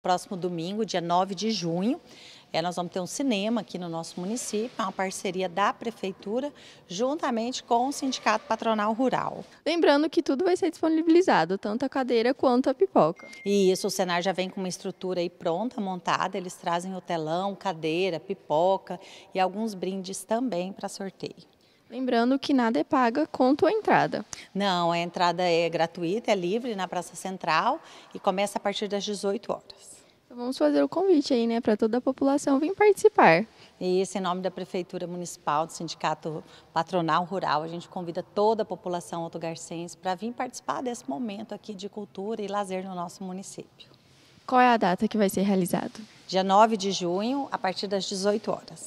Próximo domingo, dia 9 de junho, é, nós vamos ter um cinema aqui no nosso município, uma parceria da Prefeitura, juntamente com o Sindicato Patronal Rural. Lembrando que tudo vai ser disponibilizado, tanto a cadeira quanto a pipoca. E isso, o cenário já vem com uma estrutura aí pronta, montada, eles trazem o telão, cadeira, pipoca e alguns brindes também para sorteio. Lembrando que nada é paga quanto a entrada. Não, a entrada é gratuita, é livre na Praça Central e começa a partir das 18 horas. Então vamos fazer o convite aí, né, para toda a população vir participar. Isso, em nome da Prefeitura Municipal, do Sindicato Patronal Rural, a gente convida toda a população autogarcense para vir participar desse momento aqui de cultura e lazer no nosso município. Qual é a data que vai ser realizado? Dia 9 de junho, a partir das 18 horas.